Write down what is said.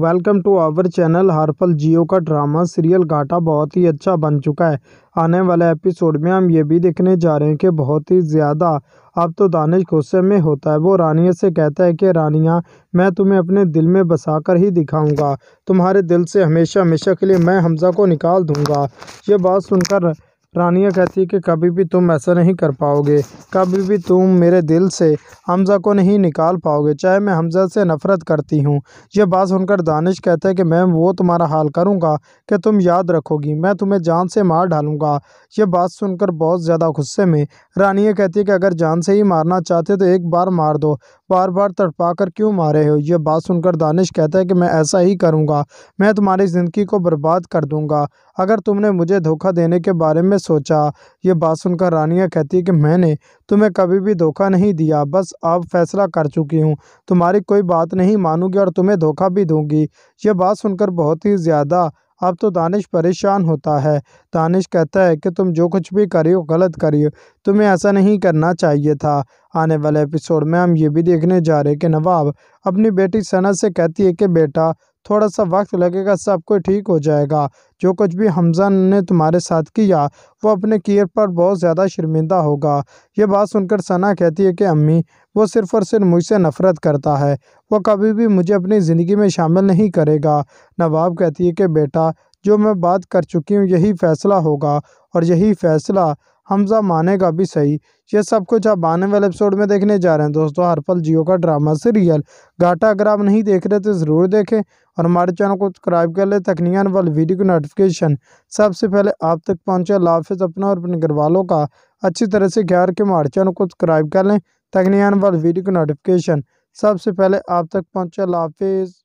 welcome to our channel हार्पल जियो का drama serial घाटा बहुत ही अच्छा बन चुका है आने वाले एपिसोड में हम ये भी देखने जा रहे हैं कि बहुत ही ज़्यादा अब तो दानिश गुस्से में होता है वो रानिया से कहता है कि रानिया मैं तुम्हें अपने दिल में बसा कर ही दिखाऊंगा तुम्हारे दिल से हमेशा हमेशा के लिए मैं हमज़ा को निकाल दूँगा ये बात सुनकर रानिया कहती है कि कभी भी तुम ऐसा नहीं कर पाओगे कभी भी तुम मेरे दिल से हमज़ा को नहीं निकाल पाओगे चाहे मैं हमज़ा से नफ़रत करती हूँ यह बात सुनकर दानिश कहता है कि मैं वो तुम्हारा हाल करूँगा कि तुम याद रखोगी मैं तुम्हें जान से मार डालूँगा यह बात सुनकर बहुत ज़्यादा गुस्से में रानिया कहती है कि अगर जान से ही मारना चाहते तो एक बार मार दो बार बार तड़पा कर क्यों मारे हो यह बात सुनकर दानिश कहता है कि मैं ऐसा ही करूँगा मैं तुम्हारी ज़िंदगी को बर्बाद कर दूँगा अगर तुमने मुझे धोखा देने के बारे में सोचा यह बात सुनकर रानिया कहती है कि मैंने तुम्हें कभी भी धोखा नहीं दिया बस अब फैसला कर चुकी हूँ तुम्हारी कोई बात नहीं मानूंगी और तुम्हें धोखा भी दूँगी यह बात सुनकर बहुत ही ज़्यादा अब तो दानिश परेशान होता है दानिश कहता है कि तुम जो कुछ भी करियो गलत करियो तुम्हें ऐसा नहीं करना चाहिए था आने वाले एपिसोड में हम ये भी देखने जा रहे हैं कि नवाब अपनी बेटी सना से कहती है कि बेटा थोड़ा सा वक्त लगेगा सब कुछ ठीक हो जाएगा जो कुछ भी हमजा ने तुम्हारे साथ किया वो अपने कियर पर बहुत ज़्यादा शर्मिंदा होगा ये बात सुनकर सना कहती है कि अम्मी वो सिर्फ़ और सिर्फ मुझसे नफ़रत करता है वो कभी भी मुझे अपनी ज़िंदगी में शामिल नहीं करेगा नवाब कहती है कि बेटा जो मैं बात कर चुकी हूँ यही फ़ैसला होगा और यही फ़ैसला हमजा माने का भी सही ये सब कुछ आप आने वाले एपिसोड में देखने जा रहे हैं दोस्तों हर पल जियो का ड्रामा सीरियल घाटा अगर आप नहीं देख रहे तो ज़रूर देखें और हमारे चैनल को सब्सक्राइब कर ले तकनीक वाले वीडियो की नोटिफिकेशन सबसे पहले आप तक पहुँचे लाफिज अपना और अपने घर वालों का अच्छी तरह से ख्याल के हमारे चैनल को सब्सक्राइब कर लें तकनीक वाले वीडियो की नोटिफिकेशन सबसे पहले आप तक पहुँचे लाफिज़